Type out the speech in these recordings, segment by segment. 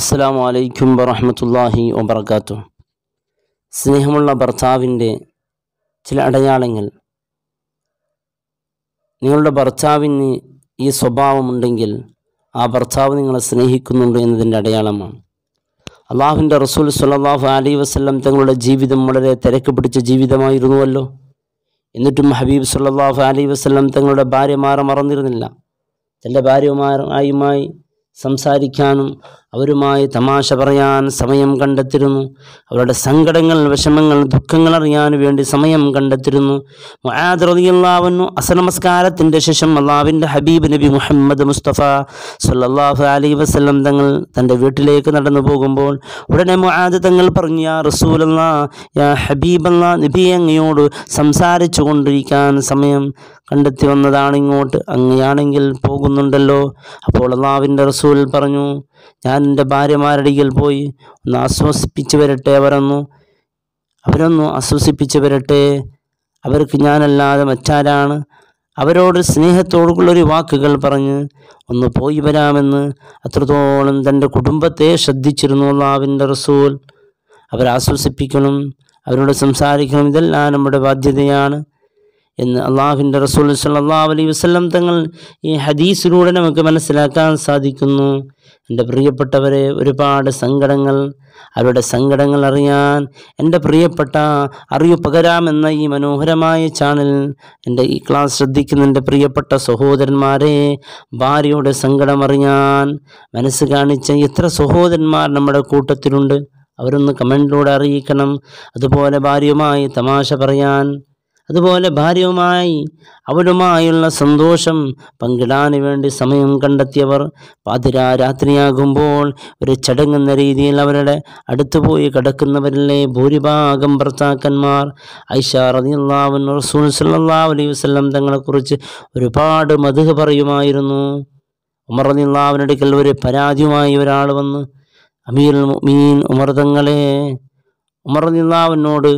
അസ്സാം വലൈക്കും വറഹമത്തല്ലാഹി വബർക്കാത്തു സ്നേഹമുള്ള ഭർത്താവിൻ്റെ ചില അടയാളങ്ങൾ നിങ്ങളുടെ ഭർത്താവിന് ഈ സ്വഭാവമുണ്ടെങ്കിൽ ആ ഭർത്താവ് നിങ്ങളെ സ്നേഹിക്കുന്നുണ്ട് എന്നതിൻ്റെ അടയാളമാണ് അള്ളാഹുവിൻ്റെ റസൂൽ സല്ലാഹു അലൈ വസ്ലം തങ്ങളുടെ ജീവിതം വളരെ തിരക്ക് പിടിച്ച ജീവിതമായിരുന്നുവല്ലോ എന്നിട്ടും ഹബീബ് സുല്ലാഹു അലൈ വസ്ലം തങ്ങളുടെ ഭാര്യമാരെ മറന്നിരുന്നില്ല തൻ്റെ ഭാര്യമാരുമായി സംസാരിക്കാനും അവരുമായി തമാശ പറയാൻ സമയം കണ്ടെത്തിരുന്നു അവരുടെ സങ്കടങ്ങൾ വിഷമങ്ങൾ ദുഃഖങ്ങൾ അറിയാൻ വേണ്ടി സമയം കണ്ടെത്തിരുന്നു മുആദ്റിയല്ലാവുന്നു അസനമസ്കാരത്തിൻ്റെ ശേഷം അള്ളാവിൻ്റെ ഹബീബ് നബി മുഹമ്മദ് മുസ്തഫ സല്ലാഹു അലൈ വസ്ലം തങ്ങൾ തൻ്റെ വീട്ടിലേക്ക് നടന്നു പോകുമ്പോൾ ഉടനെ മുആദ് തങ്ങൾ പറഞ്ഞു യാ റസൂലല്ലാ യാ ഹബീബല്ലാ നബി അങ്ങയോട് സംസാരിച്ചു കൊണ്ടിരിക്കാൻ സമയം കണ്ടെത്തി വന്നതാണ് ഇങ്ങോട്ട് അങ്ങയാണെങ്കിൽ പോകുന്നുണ്ടല്ലോ അപ്പോൾ അള്ളാവിൻ്റെ റസൂൽ പറഞ്ഞു ഞാൻ എൻ്റെ ഭാര്യമാരടിയിൽ പോയി ഒന്ന് ആശ്വസിപ്പിച്ചു വരട്ടെ അവരൊന്നു അവരൊന്നു ആശ്വസിപ്പിച്ചു വരട്ടെ അവർക്ക് ഞാനല്ലാതെ മറ്റാരാണ് അവരോട് സ്നേഹത്തോടുള്ളൊരു വാക്കുകൾ പറഞ്ഞ് ഒന്ന് പോയി വരാമെന്ന് അത്രത്തോളം തൻ്റെ കുടുംബത്തെ ശ്രദ്ധിച്ചിരുന്നു അള്ളാവിൻ്റെ റസൂൽ അവരാശ്വസിപ്പിക്കണം അവരോട് സംസാരിക്കണം ഇതെല്ലാം നമ്മുടെ ബാധ്യതയാണ് എന്ന് അള്ളാഹുവിൻ്റെ റസൂൽ സല്ലാ അലൈ വസ്ലം തങ്ങൾ ഈ ഹദീസിലൂടെ നമുക്ക് മനസ്സിലാക്കാൻ സാധിക്കുന്നു എൻ്റെ പ്രിയപ്പെട്ടവരെ ഒരുപാട് സങ്കടങ്ങൾ അവരുടെ സങ്കടങ്ങൾ അറിയാൻ എൻ്റെ പ്രിയപ്പെട്ട അറിവ് പകരാമെന്ന ഈ മനോഹരമായ ചാനൽ എൻ്റെ ഈ ക്ലാസ് ശ്രദ്ധിക്കുന്ന എൻ്റെ പ്രിയപ്പെട്ട സഹോദരന്മാരെ ഭാര്യയുടെ സങ്കടം അറിയാൻ മനസ്സ് കാണിച്ച എത്ര സഹോദരന്മാർ നമ്മുടെ കൂട്ടത്തിലുണ്ട് അവരൊന്ന് കമൻറ്റിലൂടെ അറിയിക്കണം അതുപോലെ ഭാര്യയുമായി തമാശ പറയാൻ അതുപോലെ ഭാര്യയുമായി അവരുമായുള്ള സന്തോഷം പങ്കിടാൻ വേണ്ടി സമയം കണ്ടെത്തിയവർ പാതിരാ രാത്രിയാകുമ്പോൾ ഒരു ചടങ്ങുന്ന രീതിയിൽ അവരുടെ അടുത്തുപോയി കിടക്കുന്നവരിലെ ഭൂരിഭാഗം ഭർത്താക്കന്മാർ ഐഷ റതിയുള്ളാവൻ റസൂൽ സല്ലാ അലൈഹി വസ്ലം തങ്ങളെക്കുറിച്ച് ഒരുപാട് മധുഹ പറയുമായിരുന്നു ഉമർ റതിയുള്ളാവിനടുക്കൽ ഒരു പരാതിയുമായി ഒരാൾ വന്ന് അമീർ മീൻ ഉമർ തങ്ങളെ ഉമർ റതിയുള്ളാവിനോട്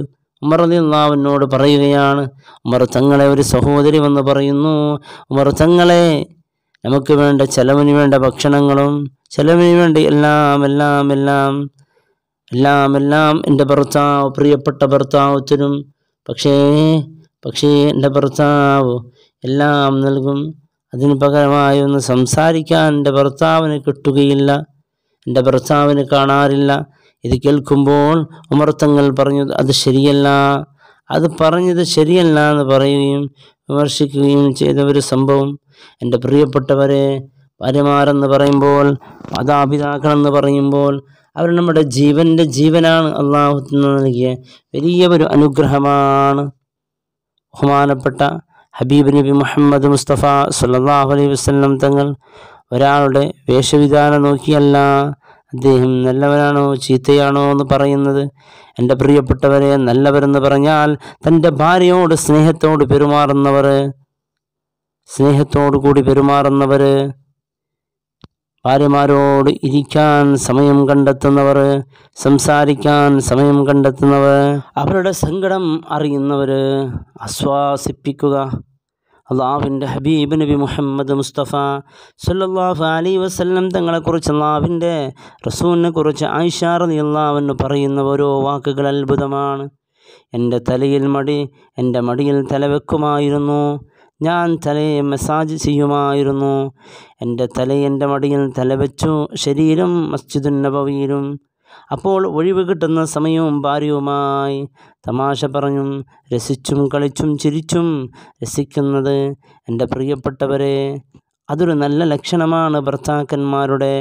ഉമർ അലിയുള്ളാവിനോട് പറയുകയാണ് ഉമർ തങ്ങളെ ഒരു സഹോദരി വന്ന് പറയുന്നു ഉമർ തങ്ങളെ നമുക്ക് വേണ്ട ചെലവിന് വേണ്ട ഭക്ഷണങ്ങളും ചെലവിന് വേണ്ട എല്ലാം എല്ലാം എല്ലാം എല്ലാം എല്ലാം എൻ്റെ ഭർത്താവ് പ്രിയപ്പെട്ട ഭർത്താവ് തരും പക്ഷേ പക്ഷേ എൻ്റെ ഭർത്താവ് എല്ലാം നൽകും അതിന് പകരമായി ഒന്ന് സംസാരിക്കാൻ എൻ്റെ ഭർത്താവിന് കിട്ടുകയില്ല എൻ്റെ ഭർത്താവിന് കാണാറില്ല ഇത് കേൾക്കുമ്പോൾ ഉമർത്തങ്ങൾ പറഞ്ഞു അത് ശരിയല്ല അത് പറഞ്ഞത് ശരിയല്ല എന്ന് പറയുകയും വിമർശിക്കുകയും ചെയ്ത ഒരു സംഭവം എൻ്റെ പ്രിയപ്പെട്ടവരെ പരിമാറെന്ന് പറയുമ്പോൾ മാതാപിതാക്കളെന്ന് പറയുമ്പോൾ അവർ നമ്മുടെ ജീവൻ്റെ ജീവനാണ് അള്ളാഹു നൽകിയ വലിയ ഒരു അനുഗ്രഹമാണ് ബഹുമാനപ്പെട്ട ഹബീബ് നബി മുഹമ്മദ് മുസ്തഫ സല്ലാഹു അലൈഹി വസ്ലം തങ്ങൾ ഒരാളുടെ വേഷവിധാനം നോക്കിയല്ല അദ്ദേഹം നല്ലവനാണോ ചീത്തയാണോ എന്ന് പറയുന്നത് എൻ്റെ പ്രിയപ്പെട്ടവരെ നല്ലവരെന്ന് പറഞ്ഞാൽ തൻ്റെ ഭാര്യയോട് സ്നേഹത്തോട് പെരുമാറുന്നവർ സ്നേഹത്തോടു കൂടി പെരുമാറുന്നവർ ഭാര്യമാരോട് ഇരിക്കാൻ സമയം കണ്ടെത്തുന്നവർ സംസാരിക്കാൻ സമയം കണ്ടെത്തുന്നവർ അവരുടെ സങ്കടം അറിയുന്നവർ ആശ്വാസിപ്പിക്കുക അള്ളാഹുവിൻ്റെ ഹബീബ് നബി മുഹമ്മദ് മുസ്തഫ സല്ലാഹു അലി വസ്ല്ലം തങ്ങളെക്കുറിച്ച് അള്ളാഹുവിൻ്റെ റസൂലിനെ കുറിച്ച് ആയിഷാർ അള്ളാഹുവിന് പറയുന്ന ഓരോ വാക്കുകൾ അത്ഭുതമാണ് എൻ്റെ തലയിൽ മടി എൻ്റെ മടിയിൽ തലവെക്കുമായിരുന്നു ഞാൻ തലയെ മസാജ് ചെയ്യുമായിരുന്നു എൻ്റെ തല എൻ്റെ മടിയിൽ തലവെച്ചു ശരീരം മസ്ജിദുൻ അപ്പോൾ ഒഴിവ് കിട്ടുന്ന സമയവും ഭാര്യയുമായി തമാശ പറഞ്ഞും രസിച്ചും കളിച്ചും ചിരിച്ചും രസിക്കുന്നത് എൻ്റെ പ്രിയപ്പെട്ടവരെ അതൊരു നല്ല ലക്ഷണമാണ് ഭർത്താക്കന്മാരുടെ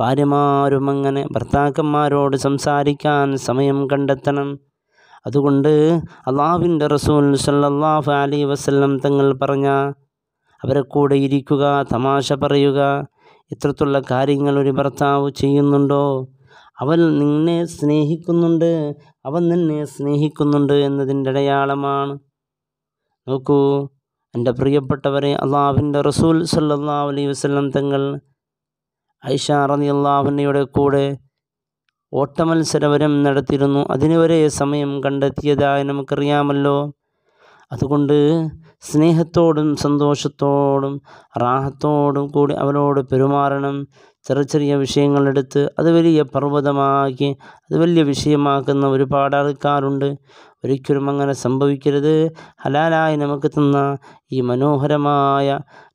ഭാര്യമാരും അങ്ങനെ ഭർത്താക്കന്മാരോട് സംസാരിക്കാൻ സമയം കണ്ടെത്തണം അതുകൊണ്ട് അള്ളാഹുവിൻ്റെ റസൂൽ സല്ലാഹു അലി വസ്ല്ലം തങ്ങൾ പറഞ്ഞ അവരെ കൂടെ ഇരിക്കുക തമാശ പറയുക ഇത്തരത്തിലുള്ള കാര്യങ്ങൾ ഒരു ഭർത്താവ് ചെയ്യുന്നുണ്ടോ അവൻ നിന്നെ സ്നേഹിക്കുന്നുണ്ട് അവൻ നിന്നെ സ്നേഹിക്കുന്നുണ്ട് എന്നതിൻ്റെ അടയാളമാണ് നോക്കൂ എൻ്റെ പ്രിയപ്പെട്ടവരെ അള്ളാഹുവിൻ്റെ റസൂൽ സല്ലാ അലൈഹി വസ്ലം തങ്ങൾ ഐഷ റതി അള്ളാഹുനയുടെ കൂടെ ഓട്ടമത്സരവരം നടത്തിയിരുന്നു അതിനുവരെ സമയം കണ്ടെത്തിയതായി നമുക്കറിയാമല്ലോ അതുകൊണ്ട് സ്നേഹത്തോടും സന്തോഷത്തോടും റാഹത്തോടും കൂടി അവരോട് പെരുമാറണം ചെറിയ ചെറിയ വിഷയങ്ങളെടുത്ത് അത് വലിയ പർവ്വതമാക്കി അത് വലിയ വിഷയമാക്കുന്ന ഒരുപാട് ആൾക്കാരുണ്ട് ഒരിക്കലും അങ്ങനെ സംഭവിക്കരുത് ഹലാലായി നമുക്ക് തന്ന ഈ മനോഹരമായ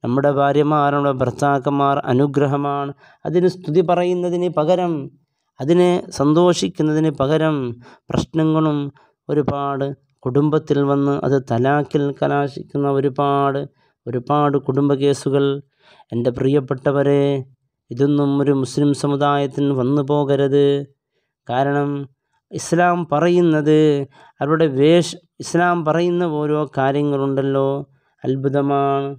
നമ്മുടെ ഭാര്യമാർ നമ്മുടെ ഭർത്താക്കന്മാർ അനുഗ്രഹമാണ് അതിന് സ്തുതി പറയുന്നതിന് പകരം അതിനെ സന്തോഷിക്കുന്നതിന് പകരം പ്രശ്നങ്ങളും ഒരുപാട് കുടുംബത്തിൽ വന്ന് അത് തലാക്കിൽ കലാശിക്കുന്ന ഒരുപാട് ഒരുപാട് കുടുംബ കേസുകൾ എൻ്റെ പ്രിയപ്പെട്ടവരെ ഇതൊന്നും ഒരു മുസ്ലിം സമുദായത്തിന് വന്നു പോകരുത് കാരണം ഇസ്ലാം പറയുന്നത് അവരുടെ വേഷ് ഇസ്ലാം പറയുന്ന ഓരോ കാര്യങ്ങളുണ്ടല്ലോ അത്ഭുതമാണ്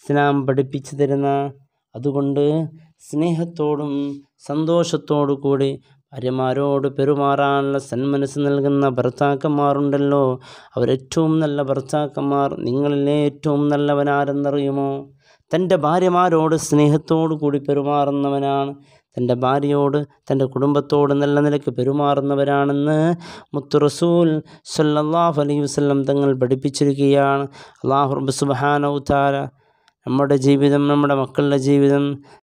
ഇസ്ലാം പഠിപ്പിച്ചു തരുന്ന അതുകൊണ്ട് സ്നേഹത്തോടും സന്തോഷത്തോടു കൂടി ഭാര്യമാരോട് പെരുമാറാനുള്ള സന്മനസ് നൽകുന്ന ഭർത്താക്കന്മാരുണ്ടല്ലോ അവരേറ്റവും നല്ല ഭർത്താക്കന്മാർ നിങ്ങളിലെ ഏറ്റവും നല്ലവനാരെന്നറിയുമോ തൻ്റെ ഭാര്യമാരോട് സ്നേഹത്തോടു കൂടി പെരുമാറുന്നവനാണ് തൻ്റെ ഭാര്യയോട് തൻ്റെ കുടുംബത്തോട് നല്ല നിലയ്ക്ക് പെരുമാറുന്നവരാണെന്ന് മുത്തു റസൂൽ സല്ലാഹു അലൈ വസ്ലം തങ്ങൾ പഠിപ്പിച്ചിരിക്കുകയാണ് അള്ളാഹു റബ്ബ് സുബാനൗതാര നമ്മുടെ ജീവിതം നമ്മുടെ മക്കളുടെ ജീവിതം